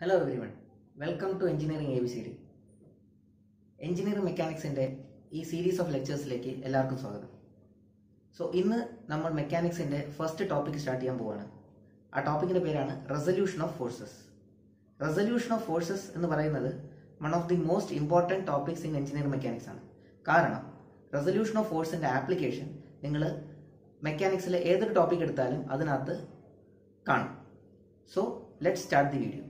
Hello everyone welcome to engineering A B C D engineering മെക്കാനിക്സിൻ്റെ ഈ series of ലെക്ചേഴ്സിലേക്ക് എല്ലാവർക്കും സ്വാഗതം so ഇന്ന് നമ്മൾ മെക്കാനിക്സിൻ്റെ ഫസ്റ്റ് ടോപ്പിക് സ്റ്റാർട്ട് ചെയ്യാൻ പോവാണ് ആ ടോപ്പിക്കിൻ്റെ പേരാണ് resolution of forces resolution of forces എന്ന് പറയുന്നത് one of the most important topics in engineering mechanics ആണ് കാരണം റെസൊല്യൂഷൻ ഓഫ് ഫോഴ്സിൻ്റെ ആപ്ലിക്കേഷൻ നിങ്ങൾ മെക്കാനിക്സിലെ ഏതൊരു ടോപ്പിക് എടുത്താലും അതിനകത്ത് കാണും so let start the video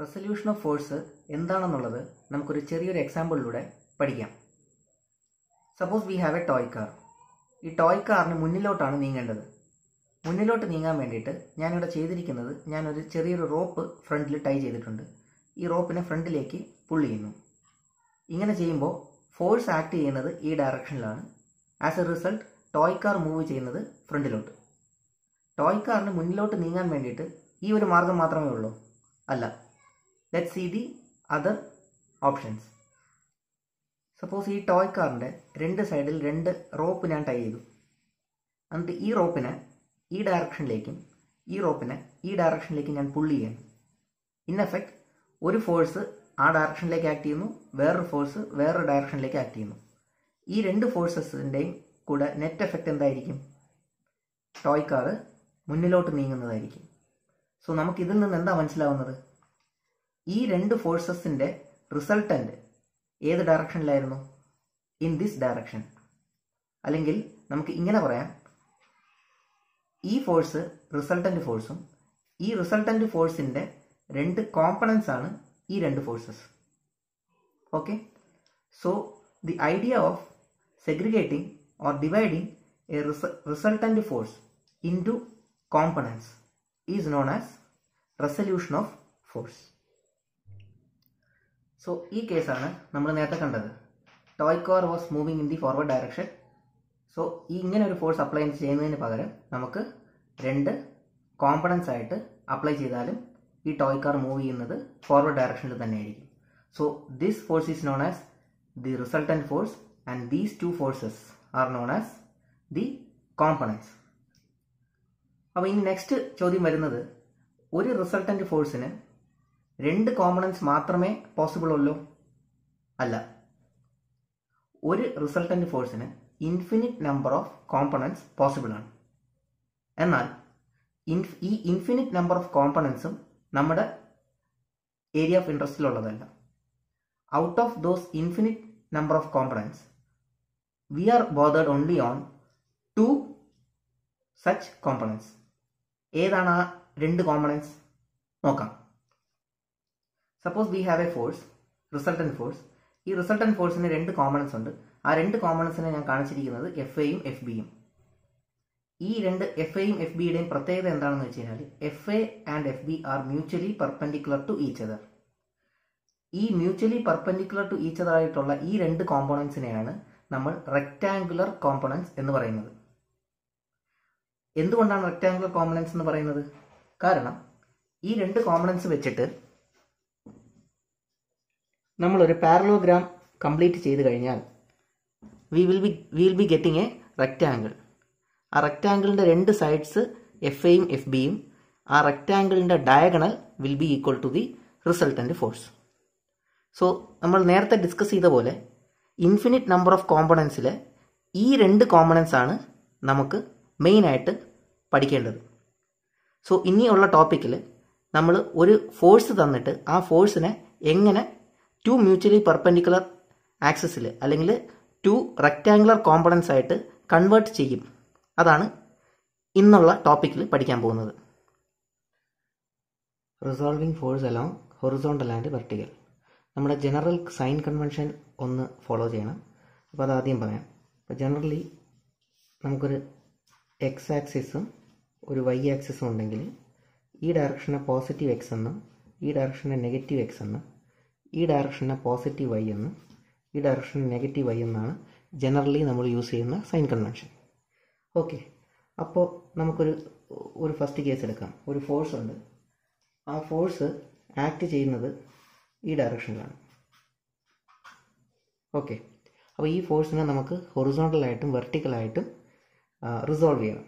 resolution of force എന്താണെന്നുള്ളത് നമുക്കൊരു ചെറിയൊരു എക്സാമ്പിളിലൂടെ പഠിക്കാം suppose we have a toy car ഈ ടോയ് കാറിന് മുന്നിലോട്ടാണ് നീങ്ങേണ്ടത് മുന്നിലോട്ട് നീങ്ങാൻ വേണ്ടിയിട്ട് ഞാനിവിടെ ചെയ്തിരിക്കുന്നത് ഞാനൊരു ചെറിയൊരു റോപ്പ് ഫ്രണ്ടിൽ ടൈ ചെയ്തിട്ടുണ്ട് ഈ റോപ്പിനെ ഫ്രണ്ടിലേക്ക് പുൾ ചെയ്യുന്നു ഇങ്ങനെ ചെയ്യുമ്പോൾ ഫോഴ്സ് ആക്ട് ചെയ്യുന്നത് ഈ ഡയറക്ഷനിലാണ് as a result toy car move ചെയ്യുന്നത് ഫ്രണ്ടിലോട്ട് ടോയ് കാറിന് മുന്നിലോട്ട് നീങ്ങാൻ വേണ്ടിയിട്ട് ഈ ഒരു മാർഗം മാത്രമേ ഉള്ളൂ അല്ല let see the other options suppose ഈ ടോയ് കാറിൻ്റെ രണ്ട് സൈഡിൽ രണ്ട് റോപ്പ് ഞാൻ ടൈ ചെയ്തു എന്നിട്ട് ഈ റോപ്പിനെ ഈ ഡയറക്ഷനിലേക്കും ഈ റോപ്പിനെ ഈ ഡയറക്ഷനിലേക്കും ഞാൻ പുള്ളി ചെയ്യുന്നു ഇൻ എഫക്ട് ഒരു ഫോഴ്സ് ആ ഡയറക്ഷനിലേക്ക് ആക്ട് ചെയ്യുന്നു വേറൊരു ഫോഴ്സ് വേറൊരു ഡയറക്ഷനിലേക്ക് ആക്ട് ചെയ്യുന്നു ഈ രണ്ട് ഫോഴ്സസിൻ്റെയും കൂടെ നെറ്റ് എഫക്റ്റ് എന്തായിരിക്കും ടോയ് കാറ് മുന്നിലോട്ട് നീങ്ങുന്നതായിരിക്കും സോ നമുക്ക് ഇതിൽ നിന്ന് എന്താ മനസ്സിലാവുന്നത് ഈ രണ്ട് ഫോഴ്സസിൻ്റെ റിസൾട്ടൻ്റ് ഏത് ഡയറക്ഷനിലായിരുന്നു ഇൻ ദിസ് ഡയറക്ഷൻ അല്ലെങ്കിൽ നമുക്ക് ഇങ്ങനെ പറയാം ഈ ഫോഴ്സ് റിസൾട്ടൻ്റ് ഫോഴ്സും ഈ റിസൾട്ടൻ്റ് ഫോഴ്സിൻ്റെ രണ്ട് കോമ്പണൻസ് ആണ് ഈ രണ്ട് forces okay so the idea of segregating or dividing a resultant force into components is known as resolution of force so ഈ കേസാണ് നമ്മൾ നേരത്തെ കണ്ടത് toy car was moving in the forward direction so ഈ ഇങ്ങനെ ഒരു force apply ചെയ്യുന്നതിന് പകരം നമുക്ക് രണ്ട് കോമ്പണൻസ് ആയിട്ട് അപ്ലൈ ചെയ്താലും ഈ ടോയ് കാർ മൂവ് ചെയ്യുന്നത് ഫോർവേഡ് ഡയറക്ഷനിൽ തന്നെയായിരിക്കും so this force is known as the resultant force and these two forces are known as the components അപ്പോൾ ഇനി നെക്സ്റ്റ് ചോദ്യം വരുന്നത് ഒരു റിസൾട്ടൻറ്റ് ഫോഴ്സിന് രണ്ട് കോമ്പണൻസ് മാത്രമേ പോസിബിൾ ഉള്ളൂ അല്ല ഒരു റിസൾട്ടൻ്റ് ഫോഴ്സിന് infinite number of components possible ആണ് എന്നാൽ ഈ ഇൻഫിനിറ്റ് നമ്പർ ഓഫ് കോമ്പണൻസും നമ്മുടെ ഏരിയ ഓഫ് ഇൻട്രസ്റ്റിലുള്ളതല്ല out of those infinite number of components we are bothered only on two such components ഏതാണ് ആ രണ്ട് കോമ്പണൻസ് നോക്കാം suppose we have a force resultant force ഈ റിസൾട്ടൻ ഫോഴ്സിന് രണ്ട് കോമണൻസ് ഉണ്ട് ആ രണ്ട് കോമണൻസിനെ ഞാൻ കാണിച്ചിരിക്കുന്നത് എഫ് എയും എഫ് ബിയും ഈ രണ്ട് എഫ് എയും എഫ് ബിയുടെയും പ്രത്യേകത എന്താണെന്ന് വെച്ച് കഴിഞ്ഞാൽ F A and F B are mutually perpendicular to each other ഈ mutually perpendicular to each other ആയിട്ടുള്ള ഈ രണ്ട് കോമ്പോണൻസിനെയാണ് നമ്മൾ റെക്റ്റാങ്കുലർ കോമ്പോണൻസ് എന്ന് പറയുന്നത് എന്തുകൊണ്ടാണ് റെക്റ്റാങ്കുലർ കോമ്പോണൻസ് എന്ന് പറയുന്നത് കാരണം ഈ രണ്ട് കോമ്പണൻസ് വെച്ചിട്ട് നമ്മൾ ഒരു പാരലോഗ്രാം കംപ്ലീറ്റ് ചെയ്ത് കഴിഞ്ഞാൽ we will be will be getting a rectangle ആ റെക്റ്റാങ്കിളിൻ്റെ രണ്ട് സൈഡ്സ് എഫ് എയും എഫ് ബിയും ആ റെക്റ്റാങ്കിളിൻ്റെ diagonal will be equal to the resultant force so നമ്മൾ നേരത്തെ ഡിസ്കസ് ചെയ്ത പോലെ ഇൻഫിനിറ്റ് നമ്പർ ഓഫ് കോമ്പണൻസിലെ ഈ രണ്ട് കോമ്പണൻസ് ആണ് നമുക്ക് മെയിനായിട്ട് പഠിക്കേണ്ടത് സോ ഇനിയുള്ള ടോപ്പിക്കിൽ നമ്മൾ ഒരു ഫോഴ്സ് തന്നിട്ട് ആ ഫോഴ്സിനെ എങ്ങനെ ടു മ്യൂച്വലി പെർപെൻഡിക്കുലർ ആക്സസിൽ അല്ലെങ്കിൽ ടു റെക്റ്റാങ്കുലർ കോമ്പണൻസ് ആയിട്ട് കൺവേർട്ട് ചെയ്യും അതാണ് ഇന്നുള്ള ടോപ്പിക്കിൽ പഠിക്കാൻ പോകുന്നത് resolving force along horizontal and vertical നമ്മുടെ ജനറൽ സൈൻ കൺവെൻഷൻ ഒന്ന് ഫോളോ ചെയ്യണം അപ്പോൾ അത് ആദ്യം പറയാം അപ്പോൾ ജനറലി നമുക്കൊരു എക്സ് ആക്സിസും ഒരു വൈ ആക്സിസും ഉണ്ടെങ്കിൽ ഈ ഡയറക്ഷനെ പോസിറ്റീവ് എക്സ് എന്നും ഈ ഡയറക്ഷനെ നെഗറ്റീവ് എക്സ് എന്നും ഈ ഡയറക്ഷനെ പോസിറ്റീവ് ഐ എന്ന് ഈ ഡയറക്ഷനെ നെഗറ്റീവ് ഐ എന്നാണ് ജനറലി നമ്മൾ യൂസ് ചെയ്യുന്ന സൈൻ കൺവെൻഷൻ ഓക്കെ അപ്പോൾ നമുക്കൊരു ഒരു ഫസ്റ്റ് കേസ് എടുക്കാം ഒരു ഫോഴ്സ് ഉണ്ട് ആ ഫോഴ്സ് ആക്ട് ചെയ്യുന്നത് ഈ ഡയറക്ഷനിലാണ് ഓക്കെ അപ്പോൾ ഈ ഫോഴ്സിനെ നമുക്ക് ഹൊറിസോണ്ടലായിട്ടും വെർട്ടിക്കലായിട്ടും റിസോൾവ് ചെയ്യണം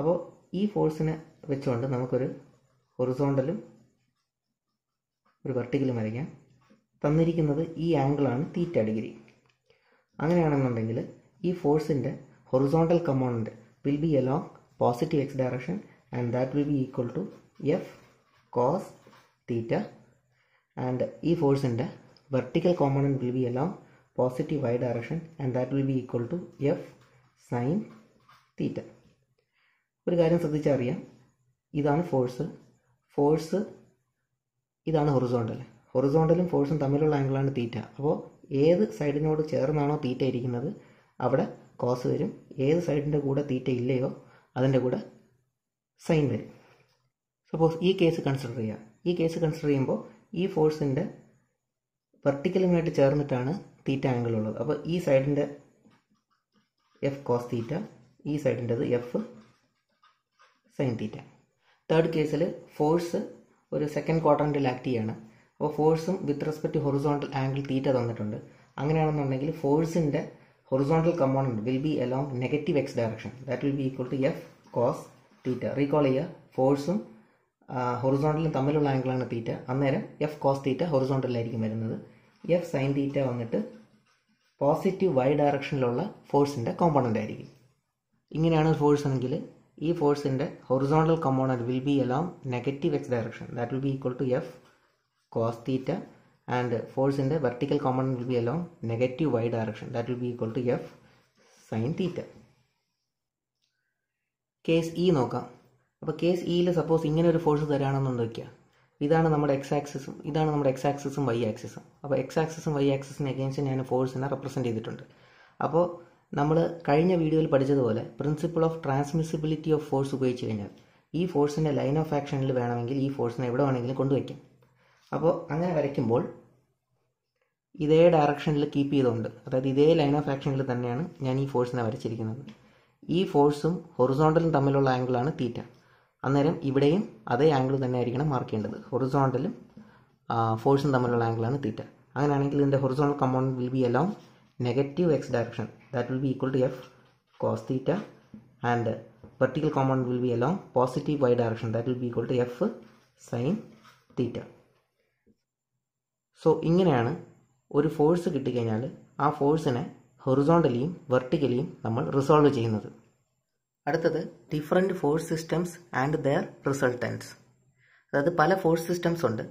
അപ്പോൾ ഈ ഫോഴ്സിനെ വെച്ചുകൊണ്ട് നമുക്കൊരു ഹൊറിസോണ്ടലും ഒരു വെർട്ടിക്കലും വരയ്ക്കാം തന്നിരിക്കുന്നത് ഈ ആംഗിളാണ് തീറ്റ ഡിഗ്രി അങ്ങനെയാണെന്നുണ്ടെങ്കിൽ ഈ ഫോഴ്സിൻ്റെ horizontal component will be along positive X direction and that will be equal to F cos theta and ഈ ഫോഴ്സിൻ്റെ vertical component will be along positive Y direction and that will be equal to F sin theta ഒരു കാര്യം ശ്രദ്ധിച്ചറിയാം ഇതാണ് force force ഇതാണ് horizontal ഹൊറിസോണ്ടലും ഫോഴ്സും തമ്മിലുള്ള ആംഗിളാണ് തീറ്റ അപ്പോൾ ഏത് സൈഡിനോട് ചേർന്നാണോ തീറ്റ ഇരിക്കുന്നത് അവിടെ കോസ് വരും ഏത് സൈഡിൻ്റെ കൂടെ തീറ്റ ഇല്ലയോ അതിൻ്റെ കൂടെ സൈൻ വരും സപ്പോസ് ഈ കേസ് കൺസിഡർ ചെയ്യുക ഈ കേസ് കൺസിഡർ ചെയ്യുമ്പോൾ ഈ ഫോഴ്സിൻ്റെ വെർട്ടിക്കലുമായിട്ട് ചേർന്നിട്ടാണ് തീറ്റ ആംഗിൾ ഉള്ളത് അപ്പോൾ ഈ സൈഡിൻ്റെ എഫ് കോസ് തീറ്റ ഈ സൈഡിൻ്റെത് എഫ് സൈൻ തീറ്റ തേർഡ് കേസിൽ ഫോഴ്സ് ഒരു സെക്കൻഡ് ക്വാർട്ടറിൻ്റെ ആക്ട് അപ്പോൾ ഫോഴ്സും with respect to horizontal angle theta തന്നിട്ടുണ്ട് അങ്ങനെയാണെന്നുണ്ടെങ്കിൽ ഫോഴ്സിൻ്റെ horizontal component will be along negative X direction that will be equal to F cos theta recall ചെയ്യുക ഫോഴ്സും ഹൊറിസോണ്ടലും തമ്മിലുള്ള ആംഗിളാണ് തീറ്റ അന്നേരം എഫ് കോസ് തീറ്റ ഹൊറിസോണ്ടലായിരിക്കും വരുന്നത് എഫ് സൈൻ തീറ്റ വന്നിട്ട് പോസിറ്റീവ് വൈ ഡയറക്ഷനിലുള്ള ഫോഴ്സിൻ്റെ കോമ്പോണൻ്റ് ആയിരിക്കും ഇങ്ങനെയാണ് ഫോഴ്സ് എങ്കിൽ ഈ ഫോഴ്സിൻ്റെ horizontal component will be along negative X direction that will be equal to F cos theta and force in the vertical component will be along negative y direction that will be equal to F sin theta. Case E e നോക്കാം അപ്പോൾ case ഇയിൽ suppose ഇങ്ങനെ ഒരു force തരാണെന്നുണ്ട് വയ്ക്കുക ഇതാണ് നമ്മുടെ X ആക്സിസും ഇതാണ് നമ്മുടെ എക്സ് ആക്സിസും വൈ ആക്സിസും അപ്പോൾ എക്സ് ആക്സിസും വൈ ആക്സിസിന് അഗേൻസ്റ്റ് ഞാൻ ഫോഴ്സിനെ റെപ്രസെൻറ്റ് ചെയ്തിട്ടുണ്ട് അപ്പോൾ നമ്മൾ കഴിഞ്ഞ വീഡിയോയിൽ പഠിച്ചതുപോലെ principle of transmissibility of force ഉപയോഗിച്ച് കഴിഞ്ഞാൽ ഈ ഫോഴ്സിൻ്റെ ലൈൻ ഓഫ് ആക്ഷനിൽ വേണമെങ്കിൽ ഈ ഫോഴ്സിനെ എവിടെ വേണമെങ്കിലും കൊണ്ടുവയ്ക്കാം അപ്പോൾ അങ്ങനെ വരയ്ക്കുമ്പോൾ ഇതേ ഡയറക്ഷനിൽ കീപ്പ് ചെയ്തുകൊണ്ട് അതായത് ഇതേ ലൈൻ ഓഫ് ആക്ഷനിൽ തന്നെയാണ് ഞാൻ ഈ ഫോഴ്സിനെ വരച്ചിരിക്കുന്നത് ഈ ഫോഴ്സും ഹൊറിസോണ്ടലും തമ്മിലുള്ള ആംഗിളാണ് തീറ്റ അന്നേരം ഇവിടെയും അതേ ആംഗിൾ തന്നെ ആയിരിക്കണം മാർക്ക് ചെയ്യേണ്ടത് ഹൊറിസോണ്ടലും ഫോഴ്സും തമ്മിലുള്ള ആംഗിളാണ് തീറ്റ അങ്ങനെയാണെങ്കിൽ ഇതിൻ്റെ horizontal component will be along negative X direction that will be equal to F cos theta and vertical component will be along positive Y direction that will be equal to F sin theta so ഇങ്ങനെയാണ് ഒരു force കിട്ടിക്കഴിഞ്ഞാൽ ആ ഫോഴ്സിനെ ഹൊറിസോണ്ടലിയും വെർട്ടിക്കലിയും നമ്മൾ resolve ചെയ്യുന്നത് അടുത്തത് different force systems and their resultants അതായത് പല ഫോഴ്സ് സിസ്റ്റംസ് ഉണ്ട്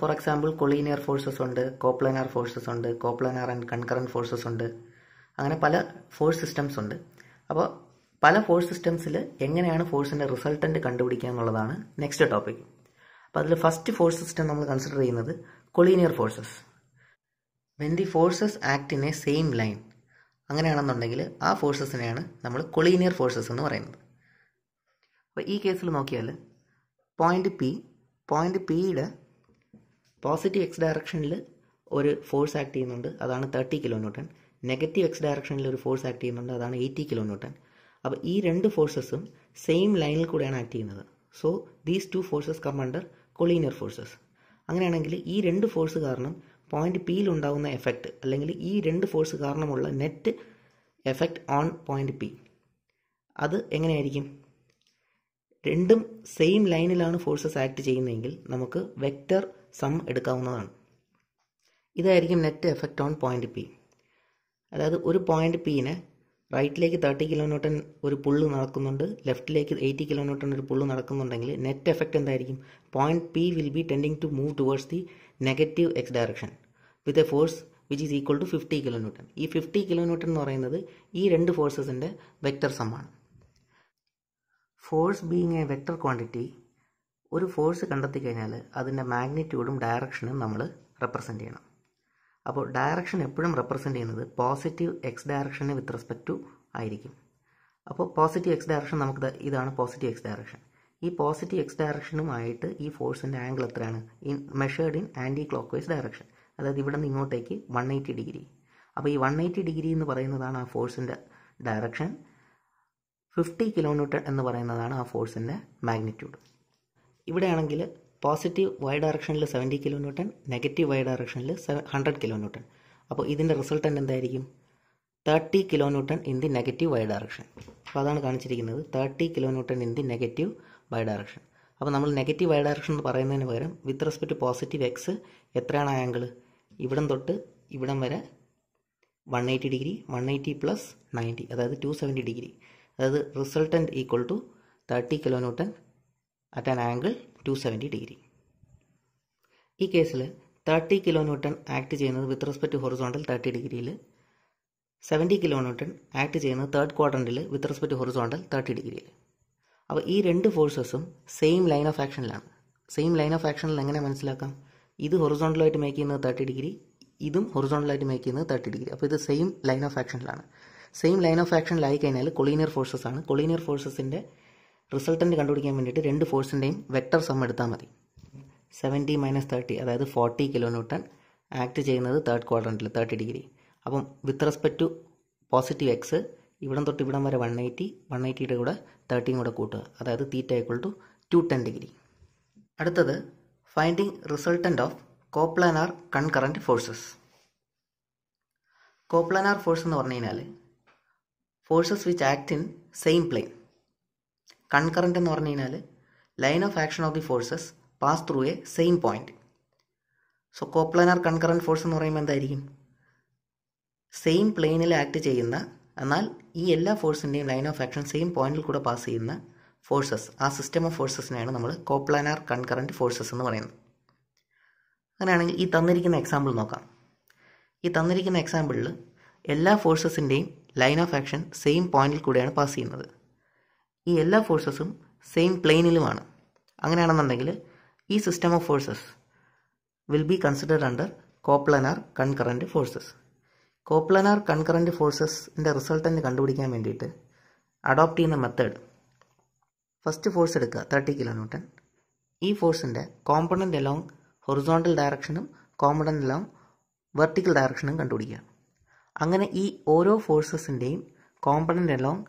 ഫോർ എക്സാമ്പിൾ കൊളീനിയർ ഫോഴ്സസ് ഉണ്ട് കോപ്ലനാർ ഫോഴ്സസ് ഉണ്ട് കോപ്ലനാർ ആൻഡ് കൺകറൻറ്റ് ഫോഴ്സസ് ഉണ്ട് അങ്ങനെ പല ഫോഴ്സ് സിസ്റ്റംസ് ഉണ്ട് അപ്പോൾ പല ഫോഴ്സ് സിസ്റ്റംസിൽ എങ്ങനെയാണ് ഫോഴ്സിൻ്റെ റിസൾട്ടൻറ്റ് കണ്ടുപിടിക്കുക എന്നുള്ളതാണ് നെക്സ്റ്റ് ടോപ്പിക് അപ്പോൾ അതിൽ ഫസ്റ്റ് ഫോഴ്സ് സിസ്റ്റം നമ്മൾ കൺസിഡർ ചെയ്യുന്നത് collinear forces when the forces act in a same line അങ്ങനെയാണെന്നുണ്ടെങ്കിൽ ആ ഫോഴ്സസിനെയാണ് നമ്മൾ കൊളീനിയർ ഫോഴ്സസ് എന്ന് പറയുന്നത് അപ്പോൾ ഈ കേസിൽ നോക്കിയാൽ പോയിൻ്റ് പി പോയിൻ്റ് പിയുടെ പോസിറ്റീവ് എക്സ് ഡയറക്ഷനിൽ ഒരു ഫോഴ്സ് ആക്ട് ചെയ്യുന്നുണ്ട് അതാണ് thirty kilo newton negative X ഡയറക്ഷനിൽ ഒരു ഫോഴ്സ് ആക്ട് ചെയ്യുന്നുണ്ട് അതാണ് എയ്റ്റി കിലോ ന്യൂട്ടൺ അപ്പോൾ ഈ രണ്ട് ഫോഴ്സസും സെയിം ലൈനിൽ കൂടെയാണ് ആക്ട് ചെയ്യുന്നത് so these two forces come under collinear forces അങ്ങനെയാണെങ്കിൽ ഈ രണ്ട് ഫോഴ്സ് കാരണം പോയിന്റ് ഉണ്ടാകുന്ന എഫക്റ്റ് അല്ലെങ്കിൽ ഈ രണ്ട് ഫോഴ്സ് കാരണമുള്ള net effect on point P അത് എങ്ങനെയായിരിക്കും രണ്ടും സെയിം ലൈനിലാണ് ഫോഴ്സസ് ആക്ട് ചെയ്യുന്നതെങ്കിൽ നമുക്ക് വെക്റ്റർ സം എടുക്കാവുന്നതാണ് ഇതായിരിക്കും net effect on point P അതായത് ഒരു പോയിന്റ് പിന്നെ റൈറ്റിലേക്ക് തേർട്ടി കിലോ ഒരു പുള്ള് നടക്കുന്നുണ്ട് ലെഫ്റ്റിലേക്ക് എയ്റ്റി കിലോ ഒരു പുള്ള് നടക്കുന്നുണ്ടെങ്കിൽ നെറ്റ് എഫക്റ്റ് എന്തായിരിക്കും point P will be tending to move towards the negative X direction with a force which is equal to fifty kilo ഈ ഫിഫ്റ്റി കിലോ എന്ന് പറയുന്നത് ഈ രണ്ട് ഫോഴ്സസിൻ്റെ വെക്റ്റർ സമ്മാണ് force being a vector quantity ഒരു force കണ്ടെത്തി കഴിഞ്ഞാൽ അതിൻ്റെ മാഗ്നിറ്റ്യൂഡും ഡയറക്ഷനും നമ്മൾ റെപ്രസെൻ്റ് ചെയ്യണം അപ്പോൾ ഡയറക്ഷൻ എപ്പോഴും റെപ്രസെൻ്റ് ചെയ്യുന്നത് പോസിറ്റീവ് എക്സ് ഡയറക്ഷന് വിത്ത് റെസ്പെക്റ്റ് ടു ആയിരിക്കും അപ്പോൾ പോസിറ്റീവ് എക്സ് ഡയറക്ഷൻ നമുക്ക് ഇതാണ് പോസിറ്റീവ് എക്സ് ഡയറക്ഷൻ ഈ പോസിറ്റീവ് എക്സ് ഡയറക്ഷനുമായിട്ട് ഈ ഫോഴ്സിൻ്റെ ആംഗിൾ എത്രയാണ് in measured in anticlockwise direction അതായത് ഇവിടെ നിന്ന് ഇങ്ങോട്ടേക്ക് വൺ എയ്റ്റി ഡിഗ്രി അപ്പോൾ ഈ വൺ എയ്റ്റി ഡിഗ്രി എന്ന് പറയുന്നതാണ് ആ ഫോഴ്സിൻ്റെ ഡയറക്ഷൻ ഫിഫ്റ്റി കിലോമീറ്റർ എന്ന് പറയുന്നതാണ് ആ ഫോഴ്സിൻ്റെ മാഗ്നിറ്റ്യൂഡ് ഇവിടെയാണെങ്കിൽ പോസിറ്റീവ് വൈ ഡയറക്ഷനിൽ seventy kilo newton negative Y ഡയറക്ഷനിൽ ഹൺഡ്രഡ് കിലോ ന്യൂട്ടൺ അപ്പോൾ ഇതിൻ്റെ റിസൾട്ടൻ്റ് എന്തായിരിക്കും thirty kilo newton in the negative Y direction അപ്പോൾ അതാണ് കാണിച്ചിരിക്കുന്നത് thirty kilo newton in the negative Y direction അപ്പോൾ നമ്മൾ നെഗറ്റീവ് വൈ ഡയറക്ഷൻ എന്ന് പറയുന്നതിന് പകരം വിത്ത് റെസ്പെക്ട് പോസിറ്റീവ് എക്സ് എത്രയാണ് ആംഗിൾ ഇവിടം തൊട്ട് ഇവിടം വരെ one eighty degree one eighty plus ninety അതായത് ടു സെവൻറ്റി ഡിഗ്രി അതായത് resultant equal to thirty kilo newton at an angle two seventy degree ഈ കേസിൽ തേർട്ടി കിലോ ന്യൂട്ടൺ ആക്ട് ചെയ്യുന്നത് with respect to horizontal thirty ഡിഗ്രിയിൽ seventy kilo newton act ചെയ്യുന്നത് third ക്വാഡ്രൻറ്റിൽ with respect to horizontal thirty ഡിഗ്രിയിൽ അപ്പോൾ ഈ രണ്ട് ഫോഴ്സസും സെയിം ലൈൻ ഓഫ് ആക്ഷനിലാണ് സെയിം ലൈൻ ഓഫ് ആക്ഷനിൽ എങ്ങനെ മനസ്സിലാക്കാം ഇത് ഹൊറിസോണ്ടലായിട്ട് മേക്ക് ചെയ്യുന്നത് തേർട്ടി ഡിഗ്രി ഇതും ഹൊറിസോണ്ടലായിട്ട് മേക്ക് ചെയ്യുന്നത് തേർട്ടി ഡിഗ്രി അപ്പോൾ ഇത് സെയിം ലൈൻ ഓഫ് ആക്ഷനിലാണ് സെയിം ലൈൻ ഓഫ് ആക്ഷനിലായി കഴിഞ്ഞാൽ കൊളീനിയർ ഫോഴ്സസ് ആണ് കൊളീനിയർ ഫോഴ്സസിൻ്റെ റിസൾട്ടൻ്റ് കണ്ടുപിടിക്കാൻ വേണ്ടിയിട്ട് രണ്ട് ഫോഴ്സിൻ്റെയും വെക്ടർ സം എടുത്താൽ മതി സെവൻറ്റി മൈനസ് തേർട്ടി അതായത് ഫോർട്ടി കിലോ ന്യൂട്ടൺ ആക്ട് ചെയ്യുന്നത് തേർഡ് ക്വാഡ്രൻറ്റിൽ തേർട്ടി ഡിഗ്രി അപ്പം with respect to positive X ഇവിടം തൊട്ട് ഇവിടം വരെ വൺ എയ്റ്റി വൺ എയ്റ്റിയുടെ കൂടെ തേർട്ടിയും കൂടെ കൂട്ടുക അതായത് theta equal to two ten degree അടുത്തത് finding resultant of coplanar concurrent forces coplanar force എന്ന് പറഞ്ഞു കഴിഞ്ഞാൽ forces which act in same plane concurrent എന്ന് പറഞ്ഞു കഴിഞ്ഞാൽ line of action of the forces pass through a same point so coplanar concurrent force എന്ന് പറയുമ്പോൾ എന്തായിരിക്കും സെയിം പ്ലെയിനിൽ ആക്ട് ചെയ്യുന്ന എന്നാൽ ഈ എല്ലാ ഫോഴ്സിൻ്റെയും ലൈൻ ഓഫ് ആക്ഷൻ സെയിം പോയിന്റിൽ കൂടെ പാസ് ചെയ്യുന്ന ഫോഴ്സസ് ആ സിസ്റ്റം ഓഫ് ഫോഴ്സസിനെയാണ് നമ്മൾ കോപ്ലാനാർ കൺകറൻറ്റ് ഫോഴ്സസ് എന്ന് പറയുന്നത് അങ്ങനെയാണെങ്കിൽ ഈ തന്നിരിക്കുന്ന എക്സാമ്പിൾ നോക്കാം ഈ തന്നിരിക്കുന്ന എക്സാമ്പിളിൽ എല്ലാ ഫോഴ്സസിൻ്റെയും ലൈൻ ഓഫ് ആക്ഷൻ സെയിം പോയിന്റിൽ കൂടെയാണ് പാസ് ചെയ്യുന്നത് ഈ എല്ലാ ഫോഴ്സസും സെയിം പ്ലെയിനിലുമാണ് അങ്ങനെയാണെന്നുണ്ടെങ്കിൽ ഈ system of forces will be considered under coplanar concurrent forces coplanar concurrent ഫോഴ്സസിൻ്റെ തന്നെ കണ്ടുപിടിക്കാൻ വേണ്ടിയിട്ട് അഡോപ്റ്റ് ചെയ്യുന്ന മെത്തേഡ് ഫസ്റ്റ് ഫോഴ്സ് എടുക്കുക തേർട്ടി കിലോ ന്യൂട്ടൺ ഈ ഫോഴ്സിൻ്റെ കോമ്പണൻ്റ് എലോങ് ഹൊറിസോണ്ടൽ ഡയറക്ഷനും കോമ്പണൻ്റ് എലോങ് വെർട്ടിക്കൽ ഡയറക്ഷനും കണ്ടുപിടിക്കുക അങ്ങനെ ഈ ഓരോ ഫോഴ്സസിൻ്റെയും കോമ്പണൻ്റ് എലോങ്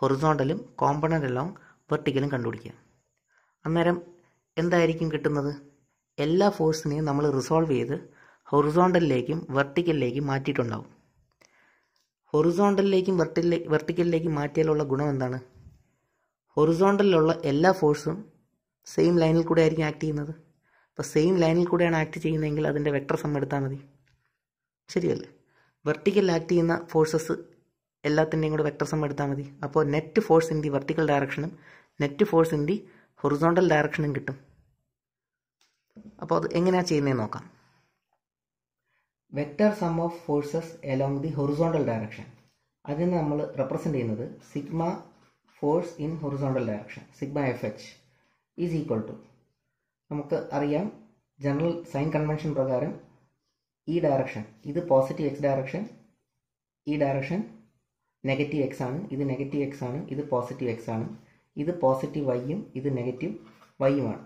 ഹൊറിസോണ്ടലും കോമ്പണൻ്റ് എല്ലാം വെർട്ടിക്കലും കണ്ടുപിടിക്കുക അന്നേരം എന്തായിരിക്കും കിട്ടുന്നത് എല്ലാ ഫോഴ്സിനെയും നമ്മൾ റിസോൾവ് ചെയ്ത് ഹൊറിസോണ്ടലിലേക്കും വെർട്ടിക്കലിലേക്കും മാറ്റിയിട്ടുണ്ടാവും ഹൊറിസോണ്ടലിലേക്കും വെർട്ടിലേ വെർട്ടിക്കലിലേക്കും മാറ്റിയാലുള്ള ഗുണം എന്താണ് ഹൊറിസോണ്ടലിലുള്ള എല്ലാ ഫോഴ്സും സെയിം ലൈനിൽ കൂടെ ആയിരിക്കും ആക്ട് ചെയ്യുന്നത് അപ്പോൾ സെയിം ലൈനിൽ കൂടെയാണ് ആക്ട് ചെയ്യുന്നതെങ്കിൽ അതിൻ്റെ വെക്ടർ സം എടുത്താൽ മതി ശരിയല്ലേ വെർട്ടിക്കൽ ആക്ട് ചെയ്യുന്ന ഫോഴ്സസ് എല്ലാത്തിൻ്റെയും കൂടെ വെക്ടർ സം എടുത്താൽ മതി അപ്പോൾ net force in the vertical ഡയറക്ഷനും net force in the horizontal ഡയറക്ഷനും കിട്ടും അപ്പോൾ അത് എങ്ങനെയാണ് ചെയ്യുന്നതെന്ന് നോക്കാം vector sum of forces along the horizontal direction അതിന് നമ്മൾ റെപ്രസെൻ്റ് ചെയ്യുന്നത് sigma force in horizontal direction sigma F H is equal to നമുക്ക് അറിയാം ജനറൽ സൈൻ കൺവെൻഷൻ പ്രകാരം ഈ ഡയറക്ഷൻ ഇത് പോസിറ്റീവ് എക്സ് ഡയറക്ഷൻ ഈ ഡയറക്ഷൻ നെഗറ്റീവ് എക്സ് ആണ് ഇത് നെഗറ്റീവ് എക്സ് ആണ് ഇത് പോസിറ്റീവ് എക്സ് ആണ് ഇത് പോസിറ്റീവ് വൈയും ഇത് നെഗറ്റീവ് വൈയുമാണ്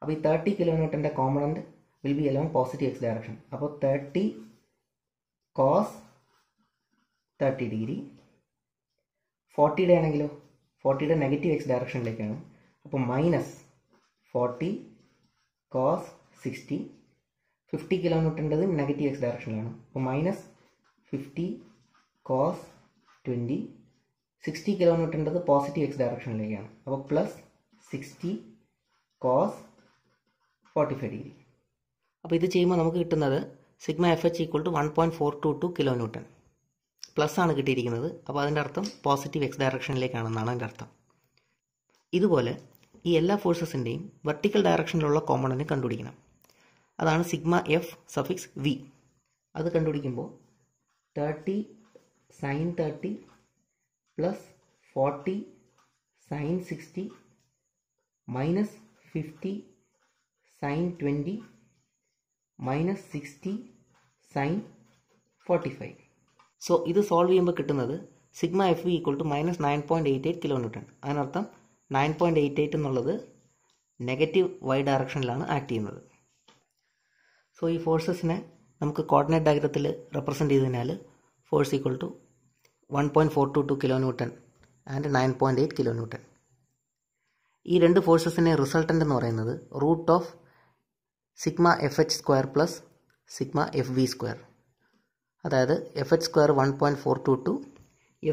അപ്പോൾ ഈ തേർട്ടി കിലോമീറ്ററിൻ്റെ കോമണൻ്റ് will be along positive X direction അപ്പോൾ തേർട്ടി കോസ് തേർട്ടി ഡിഗ്രി ഫോർട്ടിയുടെ ആണെങ്കിലോ ഫോർട്ടിയുടെ നെഗറ്റീവ് എക്സ് ഡയറക്ഷനിലേക്കാണ് അപ്പോൾ minus forty cos sixty fifty കിലോമീറ്ററിൻ്റെത് നെഗറ്റീവ് എക്സ് ഡയറക്ഷനിലാണ് അപ്പോൾ minus fifty cos twenty sixty കിലോമീറ്ററിൻ്റെ പോസിറ്റീവ് എക്സ് ഡയറക്ഷനിലേക്കാണ് അപ്പോൾ plus sixty cos forty five degree അപ്പോൾ ഇത് ചെയ്യുമ്പോൾ നമുക്ക് കിട്ടുന്നത് sigma F h equal to one point four two two kilo newton plus ആണ് കിട്ടിയിരിക്കുന്നത് അപ്പോൾ അതിൻ്റെ അർത്ഥം പോസിറ്റീവ് എക്സ് ഡയറക്ഷനിലേക്കാണെന്നാണ് അതിൻ്റെ അർത്ഥം ഇതുപോലെ ഈ എല്ലാ ഫോഴ്സസിൻ്റെയും വെർട്ടിക്കൽ ഡയറക്ഷനിലുള്ള കോമ്പണൻറ്റ് കണ്ടുപിടിക്കണം അതാണ് സിഗ്മ എഫ് സഫിക്സ് വി അത് കണ്ടുപിടിക്കുമ്പോൾ thirty sine thirty plus forty sine sixty minus fifty sine twenty minus sixty sine forty five so ഇത് സോൾവ് ചെയ്യുമ്പോൾ കിട്ടുന്നത് sigma f v equal to minus nine point eight eight kilo newton അതിനർത്ഥം nine point eight eight എന്നുള്ളത് negative y ഡയറക്ഷനിലാണ് act ചെയ്യുന്നത് so ഈ ഫോഴ്സസിനെ നമുക്ക് കോർഡിനേറ്റ് ഡയഗ്രത്തിൽ റെപ്രസെൻറ്റ് ചെയ്തതിനാൽ force equal to 1.422 kilonewton and nine point eight kilonewton ഈ രണ്ട് ഫോഴ്സസിൻ്റെ റിസൾട്ടൻ്റ് എന്ന് പറയുന്നത് root of sigma F h square plus sigma f v square അതായത് f h square one point four two two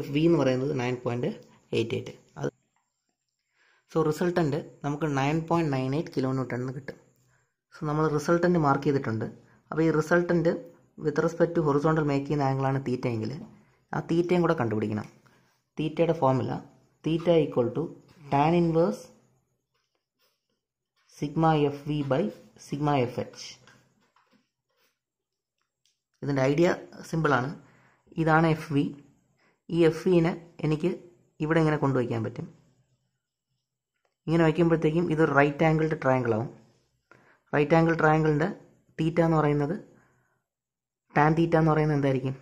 f v എന്ന് പറയുന്നത് nine point eight eight അത് so resultant നമുക്ക് nine point nine eight kilo newton എന്ന് കിട്ടും so നമ്മൾ resultant mark ചെയ്തിട്ടുണ്ട് അപ്പോൾ ഈ resultant with respect to horizontal make ചെയ്യുന്ന ആംഗിളാണ് തീറ്റയെങ്കിൽ ആ തീറ്റയും കൂടെ കണ്ടുപിടിക്കണം തീറ്റയുടെ formula theta equal to tan inverse sigma f v by sigma F h ഇതിൻ്റെ ഐഡിയ സിമ്പിളാണ് ഇതാണ് എഫ് വി ഈ എഫ് വിനെ എനിക്ക് ഇവിടെ ഇങ്ങനെ കൊണ്ടുവയ്ക്കാൻ പറ്റും ഇങ്ങനെ വയ്ക്കുമ്പോഴത്തേക്കും ഇത് റൈറ്റ് ആംഗിൾഡ് ട്രയാങ്കിൾ ആവും റൈറ്റ് ആംഗിൾ ട്രയാങ്കിളിൻ്റെ തീറ്റ എന്ന് പറയുന്നത് ടാൻ തീറ്റ എന്ന് പറയുന്നത് എന്തായിരിക്കും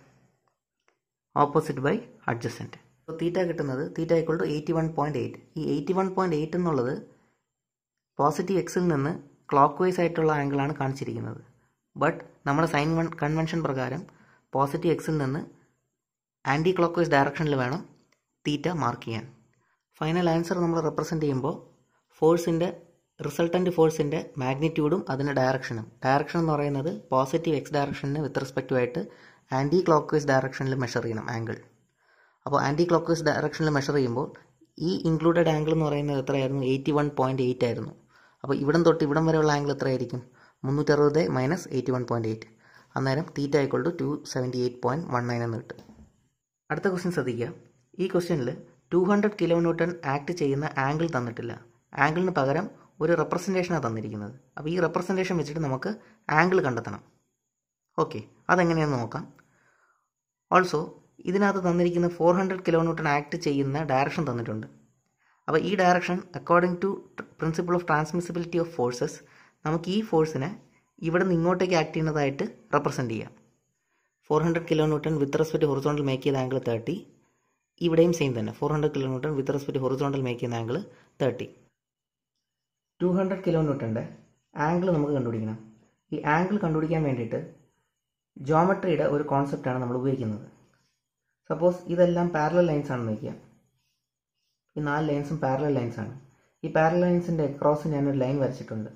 ഓപ്പോസിറ്റ് ബൈ അഡ്ജസ്റ്റൻറ്റ് അപ്പോൾ തീറ്റ കിട്ടുന്നത് theta equal to eighty one point eight ഈ എയ്റ്റി വൺ പോയിൻറ്റ് എയ്റ്റ് എന്നുള്ളത് പോസിറ്റീവ് എക്സിൽ നിന്ന് ക്ലോക്ക് വൈസ് ആയിട്ടുള്ള ആംഗിളാണ് കാണിച്ചിരിക്കുന്നത് ബട്ട് നമ്മുടെ സൈൻ വൺ കൺവെൻഷൻ പ്രകാരം പോസിറ്റീവ് എക്സിൽ നിന്ന് ആൻറ്റി ക്ലോക്ക് വൈസ് ഡയറക്ഷനിൽ വേണം തീറ്റ മാർക്ക് ചെയ്യാൻ ഫൈനൽ ആൻസർ നമ്മൾ റെപ്രസെൻ്റ് ചെയ്യുമ്പോൾ ഫോഴ്സിൻ്റെ റിസൾട്ടൻറ്റ് ഫോഴ്സിൻ്റെ മാഗ്നിറ്റ്യൂഡും അതിൻ്റെ ഡയറക്ഷനും ഡയറക്ഷൻ എന്ന് പറയുന്നത് പോസിറ്റീവ് എക്സ് ഡയറക്ഷന് വിത്ത് റെസ്പെക്റ്റീവായിട്ട് ആൻറ്റി ക്ലോക്ക് വൈസ് ഡയറക്ഷനിൽ മെഷർ ചെയ്യണം ആംഗിൾ അപ്പോൾ ആൻറ്റി ക്ലോക്ക് വൈസ് ഡയറക്ഷനിൽ മെഷർ ചെയ്യുമ്പോൾ ഈ ഇൻക്ലൂഡഡ് ആംഗിൾ എന്ന് പറയുന്നത് എത്രയായിരുന്നു എയ്റ്റി വൺ പോയിൻറ്റ് എയ്റ്റ് ആയിരുന്നു അപ്പോൾ ഇവിടം തൊട്ട് ഇവിടം വരെയുള്ള ആംഗിൾ എത്രയായിരിക്കും മുന്നൂറ്ററുപത് minus eighty one point eight അന്നേരം theta equal to two seventy eight point one nine എന്ന് കിട്ടും അടുത്ത ക്വസ്റ്റ്യൻ ശ്രദ്ധിക്കുക ഈ ക്വസ്റ്റ്യനിൽ two hundred kilo newton act ചെയ്യുന്ന ആംഗിൾ തന്നിട്ടില്ല ആംഗിളിന് പകരം ഒരു റെപ്രസെൻറ്റേഷനാണ് തന്നിരിക്കുന്നത് അപ്പോൾ ഈ റെപ്രസെൻറ്റേഷൻ വെച്ചിട്ട് നമുക്ക് ആംഗിൾ കണ്ടെത്തണം ഓക്കെ അതെങ്ങനെയാണെന്ന് നോക്കാം ഓൾസോ ഇതിനകത്ത് തന്നിരിക്കുന്ന ഫോർ ഹൺഡ്രഡ് കിലോമീറ്റർ ആക്ട് ചെയ്യുന്ന ഡയറക്ഷൻ തന്നിട്ടുണ്ട് അപ്പോൾ ഈ direction according to principle of transmissibility of forces നമുക്ക് ഈ ഫോഴ്സിനെ ഇവിടെ നിന്ന് ഇങ്ങോട്ടേക്ക് ആക്ട് ചെയ്യുന്നതായിട്ട് റെപ്രസെൻറ്റ് ചെയ്യാം four hundred kilometer with respect horizontal make ചെയ്ത ആംഗിൾ തേർട്ടി ഇവിടെയും സെയിം തന്നെ four hundred kilometer with respect horizontal make ചെയ്യുന്ന ആംഗിൾ തേർട്ടി ടു ഹൺഡ്രഡ് കിലോമീറ്ററിൻ്റെ ആംഗിൾ നമുക്ക് കണ്ടുപിടിക്കണം ഈ ആംഗിൾ കണ്ടുപിടിക്കാൻ വേണ്ടിയിട്ട് ജോമട്രിയുടെ ഒരു കോൺസെപ്റ്റാണ് നമ്മൾ ഉപയോഗിക്കുന്നത് സപ്പോസ് ഇതെല്ലാം പാരലൽ ലൈൻസ് ആണെന്ന് വയ്ക്കുക ഈ നാല് ലൈൻസും പാരലൽ ലൈൻസ് ആണ് ഈ പാരലൽ ലൈൻസിൻ്റെ ക്രോസ് ഞാനൊരു ലൈൻ വരച്ചിട്ടുണ്ട്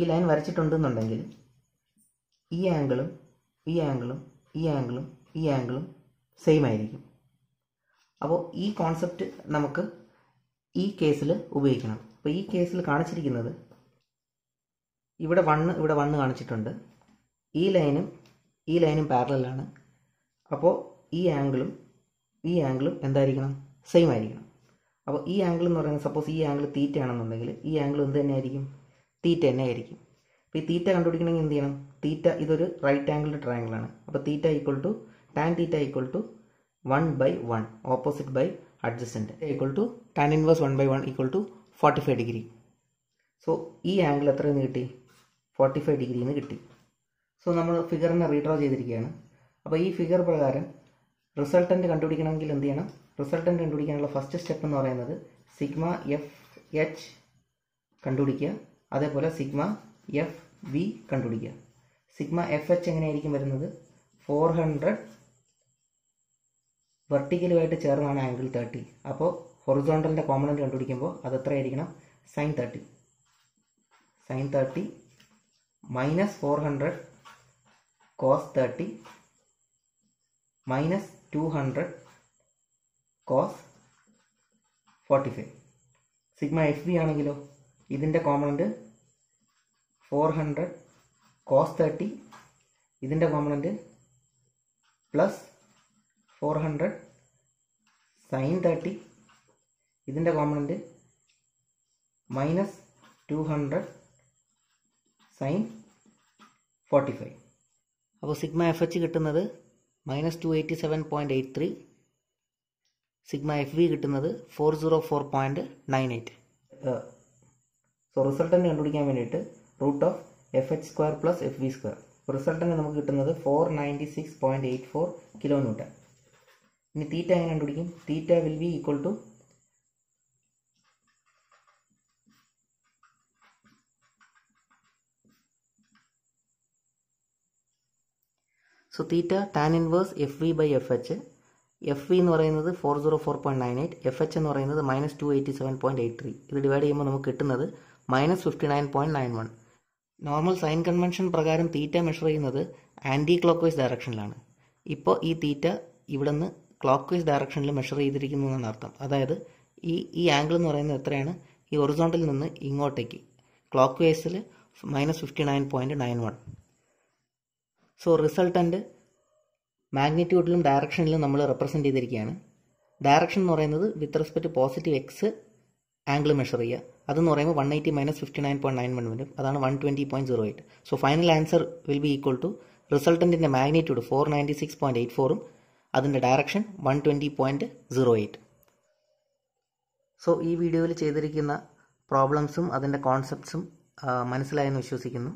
ഈ ലൈൻ വരച്ചിട്ടുണ്ടെന്നുണ്ടെങ്കിൽ ഈ ആംഗിളും ഈ ആംഗിളും ഈ ആംഗിളും ഈ ആംഗിളും സെയിം ആയിരിക്കും അപ്പോൾ ഈ കോൺസെപ്റ്റ് നമുക്ക് ഈ കേസിൽ ഉപയോഗിക്കണം അപ്പോൾ ഈ കേസിൽ കാണിച്ചിരിക്കുന്നത് ഇവിടെ വണ്ണ് ഇവിടെ വണ്ണ് കാണിച്ചിട്ടുണ്ട് ഈ ലൈനും ഈ ലൈനും പാരലാണ് അപ്പോൾ ഈ ആംഗിളും ഈ ആംഗിളും എന്തായിരിക്കണം സെയിം ആയിരിക്കണം അപ്പോൾ ഈ ആംഗിൾ എന്ന് പറയുന്നത് സപ്പോസ് ഈ ആംഗിൾ തീറ്റ ആണെന്നുണ്ടെങ്കിൽ ഈ ആംഗിൾ എന്ത് തന്നെ ആയിരിക്കും തീറ്റ തന്നെ ആയിരിക്കും അപ്പോൾ ഈ തീറ്റ കണ്ടുപിടിക്കണമെങ്കിൽ എന്ത് ചെയ്യണം തീറ്റ ഇതൊരു റൈറ്റ് ആംഗിൾഡ് ആണ് അപ്പോൾ theta equal to tan theta equal to one by one opposite by adjacent equal to tan inverse one by one equal to forty five degree so ഈ ആംഗിൾ എത്ര നിന്ന് കിട്ടി ഫോർട്ടി ഫൈവ് ഡിഗ്രിന്ന് കിട്ടി so നമ്മൾ ഫിഗറിനെ redraw ചെയ്തിരിക്കുകയാണ് അപ്പോൾ ഈ figure പ്രകാരം റിസൾട്ടൻറ്റ് കണ്ടുപിടിക്കണമെങ്കിൽ എന്ത് ചെയ്യണം റിസൾട്ടൻറ്റ് കണ്ടുപിടിക്കാനുള്ള ഫസ്റ്റ് സ്റ്റെപ്പ് എന്ന് പറയുന്നത് സിഗ്മ എഫ് എച്ച് കണ്ടുപിടിക്കുക അതേപോലെ സിഗ്മ എഫ് വി കണ്ടുപിടിക്കുക സിഗ്മ എഫ് എച്ച് എങ്ങനെയായിരിക്കും വരുന്നത് ഫോർ ഹൺഡ്രഡ് വെർട്ടിക്കലുമായിട്ട് ചേർന്നാണ് ആംഗിൾ തേർട്ടി അപ്പോൾ ഹൊറിസോണ്ടലിൻ്റെ കോമ്പണൻറ്റ് കണ്ടുപിടിക്കുമ്പോൾ അത് എത്രയായിരിക്കണം sine thirty sine thirty minus four hundred cos thirty minus two hundred cos forty five sigma f b ആണെങ്കിലോ ഇതിൻ്റെ component four hundred cos thirty ഇതിൻ്റെ component plus four hundred sine thirty ഇതിൻ്റെ component minus two hundred sine forty five അപ്പോൾ sigma F h കിട്ടുന്നത് minus two eighty seven point eight three sigma f v കിട്ടുന്നത് four zero four point nine eight so resultant കണ്ടുപിടിക്കാൻ വേണ്ടിയിട്ട് root of f h square plus f v square resultant നമുക്ക് കിട്ടുന്നത് four ninety six point eight four kilometer ഇനി theta എങ്ങനെ കണ്ടുപിടിക്കും theta will be equal to so theta tan inverse f v by f h f v എന്ന് പറയുന്നത് four zero four point nine eight f h എന്ന് പറയുന്നത് minus two eighty seven point eight three ഇത് divide ചെയ്യുമ്പോൾ നമുക്ക് കിട്ടുന്നത് minus fifty nine point nine one normal sign convention പ്രകാരം theta measure ചെയ്യുന്നത് ആൻറ്റി ക്ലോക്ക് വൈസ് ഡയറക്ഷനിലാണ് ഇപ്പോൾ ഈ തീറ്റ ഇവിടെ നിന്ന് ക്ലോക്ക് വൈസ് ഡയറക്ഷനിൽ മെഷർ ചെയ്തിരിക്കുന്നു എന്നാണ് അർത്ഥം അതായത് ഈ ഈ ആംഗിൾ എന്ന് പറയുന്നത് എത്രയാണ് ഈ ഒറിസോണ്ടിൽ നിന്ന് ഇങ്ങോട്ടേക്ക് ക്ലോക്ക് വൈസിൽ minus fifty nine point nine one so resultant മാഗ്നിറ്റ്യൂഡിലും ഡയറക്ഷനിലും നമ്മൾ റെപ്രസെൻറ്റ് ചെയ്തിരിക്കുകയാണ് ഡയറക്ഷൻ എന്ന് പറയുന്നത് with respect positive x angle measure ചെയ്യുക അതെന്ന് പറയുമ്പോൾ one eighty minus fifty nine point nine one വരും അതാണ് one twenty point zero eight so final answer will be equal to റിസൾട്ടൻറ്റിൻ്റെ magnitude four ninety six point eight ഫോറും അതിൻ്റെ direction one twenty point zero eight so ഈ വീഡിയോയിൽ ചെയ്തിരിക്കുന്ന പ്രോബ്ലംസും അതിൻ്റെ കോൺസെപ്റ്റ്സും മനസ്സിലായെന്ന് വിശ്വസിക്കുന്നു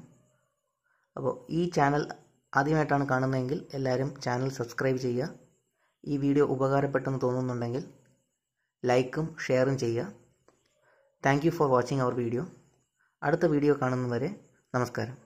അപ്പോൾ ഈ ചാനൽ ആദ്യമായിട്ടാണ് കാണുന്നതെങ്കിൽ എല്ലാവരും ചാനൽ സബ്സ്ക്രൈബ് ചെയ്യുക ഈ വീഡിയോ ഉപകാരപ്പെട്ടെന്ന് തോന്നുന്നുണ്ടെങ്കിൽ ലൈക്കും ഷെയറും ചെയ്യുക thank for watching our video അടുത്ത വീഡിയോ കാണുന്നവരെ നമസ്കാരം